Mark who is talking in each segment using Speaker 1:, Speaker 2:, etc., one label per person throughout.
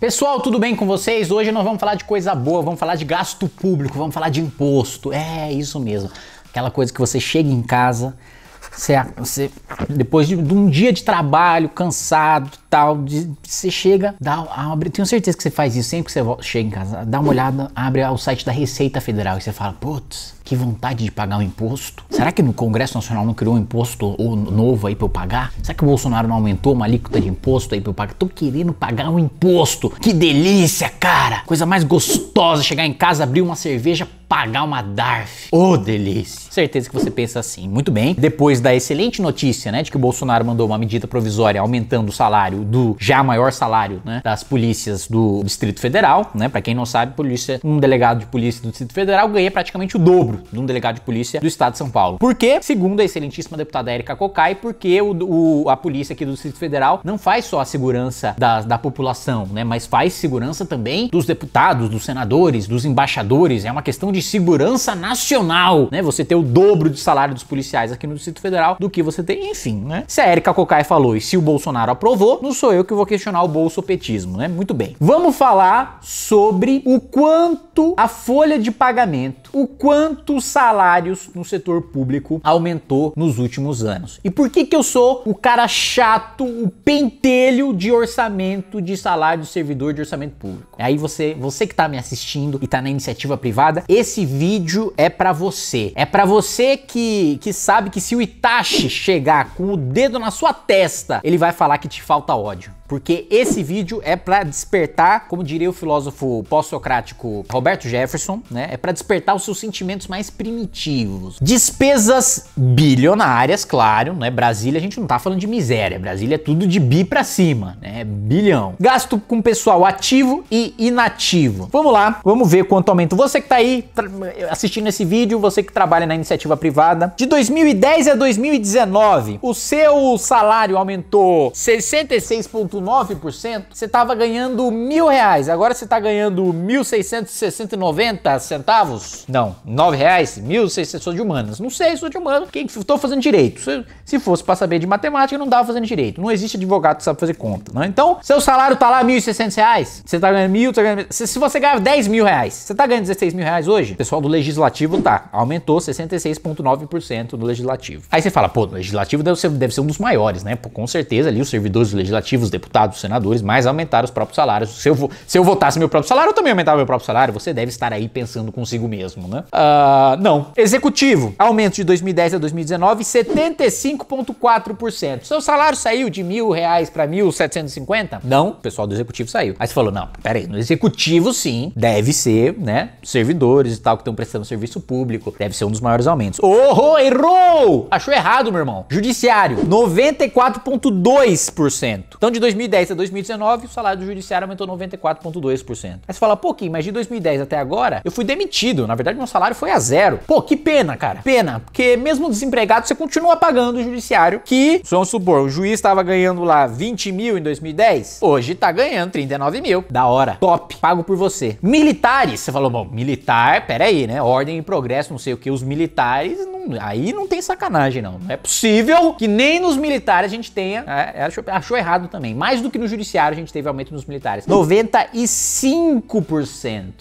Speaker 1: Pessoal, tudo bem com vocês? Hoje nós vamos falar de coisa boa, vamos falar de gasto público, vamos falar de imposto. É isso mesmo. Aquela coisa que você chega em casa, certo? Você, depois de, de um dia de trabalho, cansado tal, de, você chega, dá, abre, tenho certeza que você faz isso sempre que você chega em casa, dá uma olhada, abre o site da Receita Federal e você fala, putz, que vontade de pagar um imposto. Será que no Congresso Nacional não criou um imposto novo aí pra eu pagar? Será que o Bolsonaro não aumentou uma alíquota de imposto aí pra eu pagar? Tô querendo pagar um imposto. Que delícia, cara! Coisa mais gostosa chegar em casa, abrir uma cerveja, pagar uma DARF. Ô, oh, delícia! Certeza que você pensa assim. Muito bem. Depois da excelente notícia, né, de que o Bolsonaro mandou uma medida provisória aumentando o salário do já maior salário, né, das polícias do Distrito Federal, né? Para quem não sabe, polícia, um delegado de polícia do Distrito Federal ganha praticamente o dobro de um delegado de polícia do Estado de São Paulo. Por quê? Segundo a excelentíssima deputada Érica Cocai, porque o, o, a polícia aqui do Distrito Federal não faz só a segurança da, da população, né? Mas faz segurança também dos deputados, dos senadores, dos embaixadores. É uma questão de segurança nacional, né? Você ter o dobro de salário dos policiais aqui no Distrito Federal federal do que você tem, enfim, né? Se a Erika Cocai falou e se o Bolsonaro aprovou, não sou eu que vou questionar o bolsopetismo, né? Muito bem. Vamos falar sobre o quanto a folha de pagamento o quanto os salários no setor público aumentou nos últimos anos. E por que que eu sou o cara chato, o pentelho de orçamento de salário do servidor de orçamento público? Aí você, você que tá me assistindo e tá na iniciativa privada, esse vídeo é para você. É para você que que sabe que se o Itachi chegar com o dedo na sua testa, ele vai falar que te falta ódio porque esse vídeo é para despertar, como diria o filósofo pós-socrático Roberto Jefferson, né? É para despertar os seus sentimentos mais primitivos. Despesas bilionárias, claro, né? Brasília a gente não tá falando de miséria, Brasília é tudo de bi para cima, né? É bilhão. Gasto com pessoal ativo e inativo. Vamos lá, vamos ver quanto aumenta. Você que tá aí assistindo esse vídeo, você que trabalha na iniciativa privada, de 2010 a 2019, o seu salário aumentou 66 0,9%, você estava ganhando mil reais, agora você está ganhando 1.660,90 centavos? Não, nove reais, 1.600, sou de humanas. Não sei, sou de humanas, estou fazendo direito. Se, se fosse para saber de matemática, não dava fazendo direito. Não existe advogado que sabe fazer conta, né? Então, seu salário tá lá 1.600 reais, você tá ganhando mil, tá ganhando... Se, se você ganhava 10 mil reais, você tá ganhando 16 mil reais hoje? O pessoal do legislativo tá, aumentou 66,9% no legislativo. Aí você fala, pô, no legislativo deve ser, deve ser um dos maiores, né? Pô, com certeza ali os servidores legislativos, deputados, senadores, mas aumentar os próprios salários. Se eu, se eu votasse meu próprio salário, eu também aumentava meu próprio salário. Você deve estar aí pensando consigo mesmo, né? Uh, não. Executivo, aumento de 2010 a 2019, 75,4%. Seu salário saiu de mil reais para 1.750? Não, o pessoal do executivo saiu. Aí você falou, não, peraí, no executivo sim, deve ser, né, servidores e tal, que estão prestando serviço público, deve ser um dos maiores aumentos. Oh, errou! Achou errado, meu irmão. Judiciário, 94,2%. Então de 2010 2010 a 2019, o salário do judiciário aumentou 94,2%. Aí você fala, pô, Kim, mas de 2010 até agora, eu fui demitido. Na verdade, meu salário foi a zero. Pô, que pena, cara. Pena, porque mesmo desempregado, você continua pagando o judiciário, que, vamos supor, o juiz estava ganhando lá 20 mil em 2010, hoje tá ganhando 39 mil. Da hora. Top. Pago por você. Militares, você falou, bom, militar, peraí, né? Ordem e progresso, não sei o que. Os militares aí não tem sacanagem, não. Não é possível que nem nos militares a gente tenha. É, achou, achou, errado também. Mais do que no judiciário a gente teve aumento nos militares. 95%.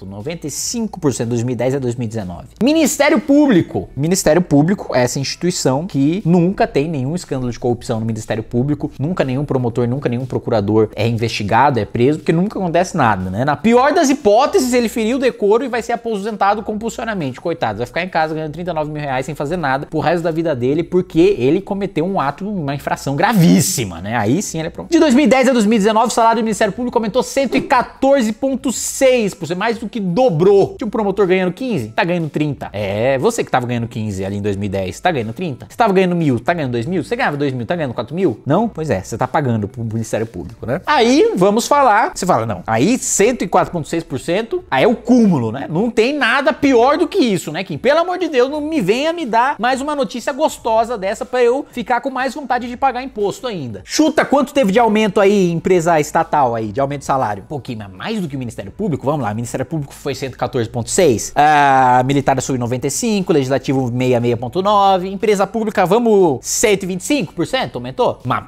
Speaker 1: 95% 2010 a 2019. Ministério Público. Ministério Público é essa instituição que nunca tem nenhum escândalo de corrupção no Ministério Público, nunca nenhum promotor, nunca nenhum procurador é investigado, é preso, porque nunca acontece nada, né? Na pior das hipóteses, ele feriu o decoro e vai ser aposentado compulsoriamente. Coitado, vai ficar em casa ganhando 39 mil reais sem fazer fazer nada pro resto da vida dele, porque ele cometeu um ato, uma infração gravíssima, né? Aí sim ele é pronto. De 2010 a 2019, o salário do Ministério Público aumentou 114,6%, é mais do que dobrou. Tinha um promotor ganhando 15, tá ganhando 30. É, você que tava ganhando 15 ali em 2010, tá ganhando 30? Você tava ganhando mil, tá ganhando 2 mil? Você ganhava 2 mil, tá ganhando 4 mil? Não? Pois é, você tá pagando pro Ministério Público, né? Aí, vamos falar, você fala, não, aí 104,6%, aí é o cúmulo, né? Não tem nada pior do que isso, né, Kim? Pelo amor de Deus, não me venha me dar dar mais uma notícia gostosa dessa para eu ficar com mais vontade de pagar imposto ainda. Chuta quanto teve de aumento aí, empresa estatal aí, de aumento de salário? Um pouquinho, mas mais do que o Ministério Público? Vamos lá, o Ministério Público foi 114,6, a ah, Militar subiu 95, Legislativo 66,9, Empresa Pública, vamos, 125% aumentou? Mas,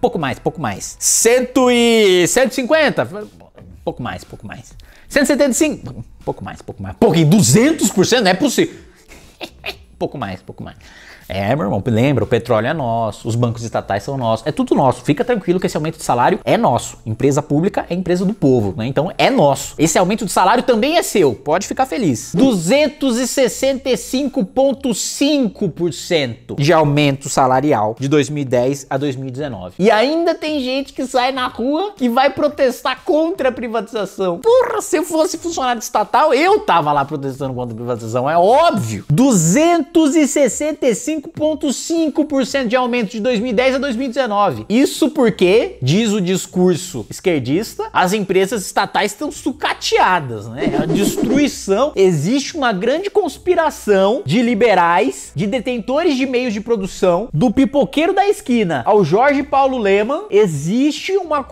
Speaker 1: pouco mais, pouco mais. Cento e... 150? Pouco mais, pouco mais. 175? Pouco mais, pouco mais. Pouco, 200%? Não é possível pouco mais, pouco mais. É, meu irmão, lembra, o petróleo é nosso, os bancos estatais são nossos, é tudo nosso. Fica tranquilo que esse aumento de salário é nosso. Empresa pública é empresa do povo, né? Então é nosso. Esse aumento de salário também é seu, pode ficar feliz. 265,5% de aumento salarial de 2010 a 2019. E ainda tem gente que sai na rua que vai protestar contra a privatização. Porra, se eu fosse funcionário estatal, eu tava lá protestando contra a privatização, é óbvio. 265 5,5% de aumento de 2010 a 2019. Isso porque, diz o discurso esquerdista, as empresas estatais estão sucateadas, né? A destruição. Existe uma grande conspiração de liberais, de detentores de meios de produção, do pipoqueiro da esquina ao Jorge Paulo Leman, existe uma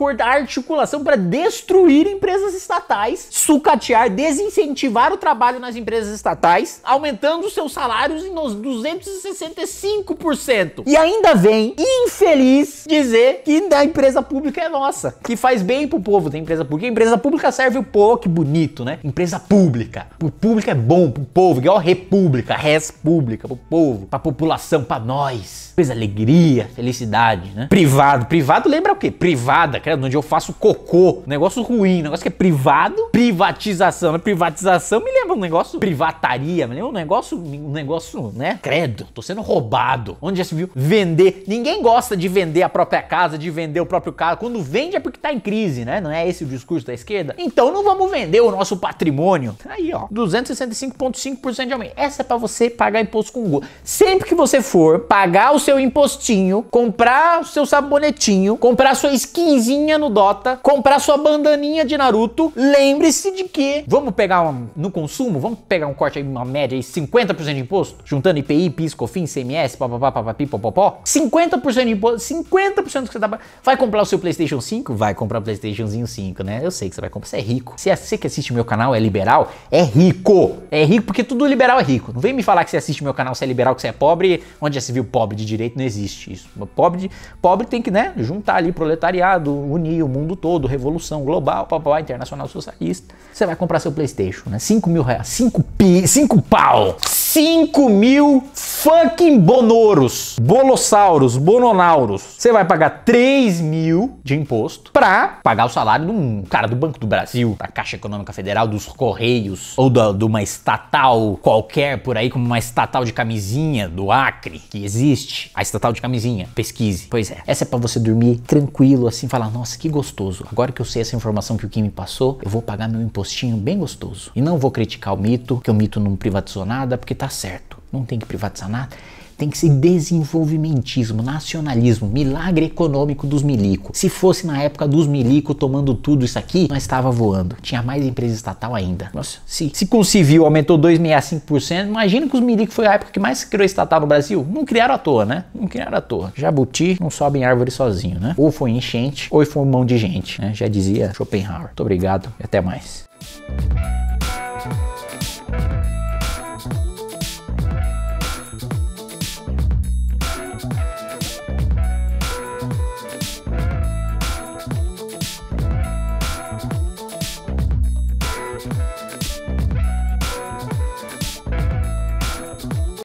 Speaker 1: articulação para destruir empresas estatais, sucatear, desincentivar o trabalho nas empresas estatais, aumentando seus salários em uns 260 65%. E ainda vem, infeliz, dizer que a empresa pública é nossa, que faz bem pro povo da empresa pública. A empresa pública serve o povo, que bonito, né? Empresa pública. O público é bom pro povo, igual república, res pública, pro povo, pra população, pra nós. Coisa alegria, felicidade, né? Privado, privado lembra o quê? Privada, credo, onde eu faço cocô. Negócio ruim, negócio que é privado, privatização. Né? Privatização me lembra um negócio privataria, me lembra um negócio, um negócio, né? Credo, tô sendo sendo roubado. Onde já se viu vender? Ninguém gosta de vender a própria casa, de vender o próprio carro. Quando vende é porque tá em crise, né? Não é esse o discurso da esquerda? Então não vamos vender o nosso patrimônio. Tá aí, ó, 265,5% de aumento. Essa é para você pagar imposto com gosto. Sempre que você for pagar o seu impostinho, comprar o seu sabonetinho, comprar sua skinzinha no Dota, comprar sua bandaninha de Naruto, lembre-se de que vamos pegar um, no consumo, vamos pegar um corte aí, uma média aí, 50% de imposto, juntando IPI, PIS, COFINS, ICMS, papapá, papapi, popopó, 50% de imposto, 50% que você tá Vai comprar o seu PlayStation 5? Vai comprar o PlayStationzinho 5, né? Eu sei que você vai comprar, você é rico. Se é, você que assiste o meu canal é liberal, é rico. É rico porque tudo liberal é rico. Não vem me falar que você assiste meu canal, você é liberal, que você é pobre. Onde já se viu pobre de direito? Não existe isso. Pobre, de, pobre tem que, né, juntar ali proletariado, unir o mundo todo, revolução global, papapá, internacional socialista. Você vai comprar seu PlayStation, né? 5 mil reais, 5 pi, 5 pau. 5 mil fucking bonoros, bolossauros, bononauros. Você vai pagar 3 mil de imposto para pagar o salário de um cara do Banco do Brasil, da Caixa Econômica Federal, dos Correios, ou da, de uma estatal qualquer por aí, como uma estatal de camisinha do Acre, que existe. A estatal de camisinha, pesquise. Pois é, essa é para você dormir tranquilo, assim, falar, nossa, que gostoso. Agora que eu sei essa informação que o Kim me passou, eu vou pagar meu impostinho bem gostoso. E não vou criticar o mito, que o mito não privatizou nada, porque tá certo. Não tem que privatizar nada. Tem que ser desenvolvimentismo, nacionalismo, milagre econômico dos milico. Se fosse na época dos milico tomando tudo isso aqui, nós estava voando. Tinha mais empresa estatal ainda. Nossa, se, se com civil aumentou 2,65%, imagina que os milico foi a época que mais criou estatal no Brasil. Não criaram à toa, né? Não criaram à toa. Jabuti não sobe em árvore sozinho, né? Ou foi enchente, ou foi mão de gente, né? Já dizia Schopenhauer. Muito obrigado e até mais.